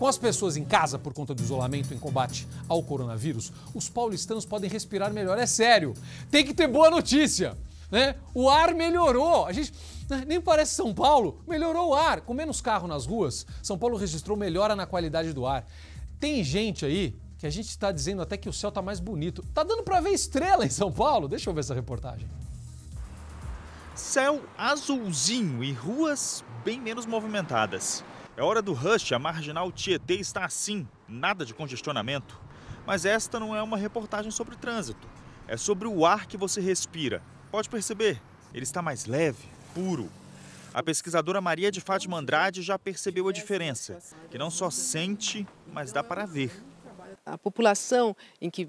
Com as pessoas em casa por conta do isolamento em combate ao coronavírus, os paulistanos podem respirar melhor. É sério. Tem que ter boa notícia. Né? O ar melhorou. A gente né, nem parece São Paulo. Melhorou o ar. Com menos carro nas ruas, São Paulo registrou melhora na qualidade do ar. Tem gente aí que a gente está dizendo até que o céu está mais bonito. Tá dando para ver estrela em São Paulo? Deixa eu ver essa reportagem. Céu azulzinho e ruas bem menos movimentadas. É hora do rush, a marginal Tietê está assim, nada de congestionamento. Mas esta não é uma reportagem sobre trânsito, é sobre o ar que você respira. Pode perceber, ele está mais leve, puro. A pesquisadora Maria de Fátima Andrade já percebeu a diferença, que não só sente, mas dá para ver. A população, em que,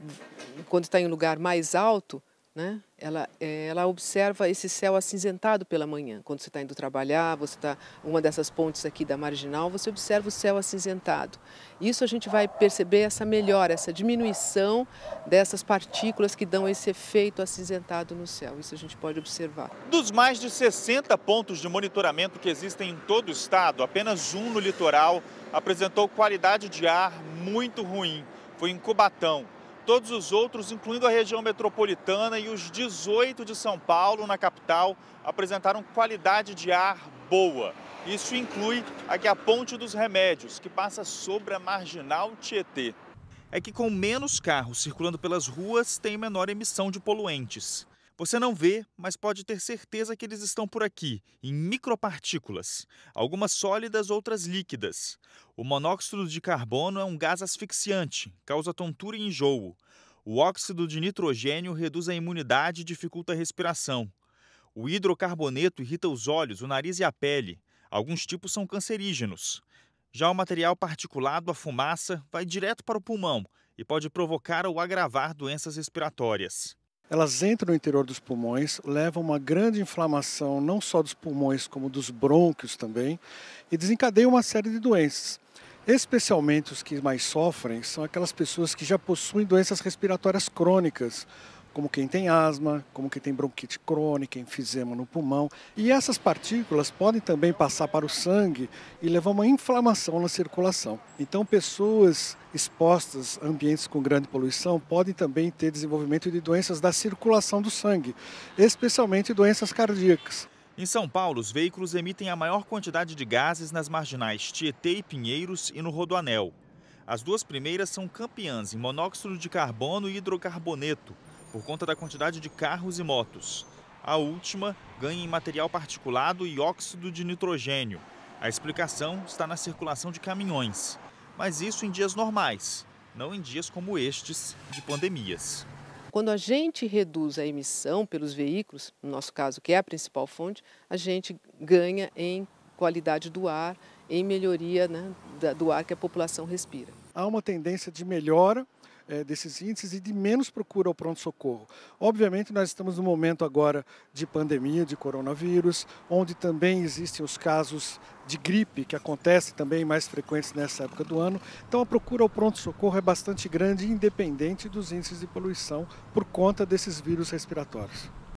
quando está em um lugar mais alto, né? Ela, é, ela observa esse céu acinzentado pela manhã. Quando você está indo trabalhar, você está uma dessas pontes aqui da marginal, você observa o céu acinzentado. Isso a gente vai perceber essa melhora, essa diminuição dessas partículas que dão esse efeito acinzentado no céu. Isso a gente pode observar. Dos mais de 60 pontos de monitoramento que existem em todo o estado, apenas um no litoral apresentou qualidade de ar muito ruim. Foi em Cubatão, todos os outros, incluindo a região metropolitana e os 18 de São Paulo, na capital, apresentaram qualidade de ar boa. Isso inclui aqui a Ponte dos Remédios, que passa sobre a marginal Tietê. É que com menos carros circulando pelas ruas, tem menor emissão de poluentes. Você não vê, mas pode ter certeza que eles estão por aqui, em micropartículas, algumas sólidas, outras líquidas. O monóxido de carbono é um gás asfixiante, causa tontura e enjoo. O óxido de nitrogênio reduz a imunidade e dificulta a respiração. O hidrocarboneto irrita os olhos, o nariz e a pele. Alguns tipos são cancerígenos. Já o material particulado, a fumaça, vai direto para o pulmão e pode provocar ou agravar doenças respiratórias elas entram no interior dos pulmões, levam uma grande inflamação não só dos pulmões, como dos brônquios também, e desencadeiam uma série de doenças. Especialmente os que mais sofrem são aquelas pessoas que já possuem doenças respiratórias crônicas, como quem tem asma, como quem tem bronquite crônica, enfisema no pulmão. E essas partículas podem também passar para o sangue e levar uma inflamação na circulação. Então, pessoas expostas a ambientes com grande poluição podem também ter desenvolvimento de doenças da circulação do sangue, especialmente doenças cardíacas. Em São Paulo, os veículos emitem a maior quantidade de gases nas marginais Tietê e Pinheiros e no Rodoanel. As duas primeiras são campeãs em monóxido de carbono e hidrocarboneto, por conta da quantidade de carros e motos. A última ganha em material particulado e óxido de nitrogênio. A explicação está na circulação de caminhões, mas isso em dias normais, não em dias como estes de pandemias. Quando a gente reduz a emissão pelos veículos, no nosso caso, que é a principal fonte, a gente ganha em qualidade do ar, em melhoria né, do ar que a população respira. Há uma tendência de melhora é, desses índices e de menos procura ao pronto-socorro. Obviamente, nós estamos no momento agora de pandemia, de coronavírus, onde também existem os casos de gripe, que acontecem também mais frequentes nessa época do ano. Então, a procura ao pronto-socorro é bastante grande, independente dos índices de poluição, por conta desses vírus respiratórios.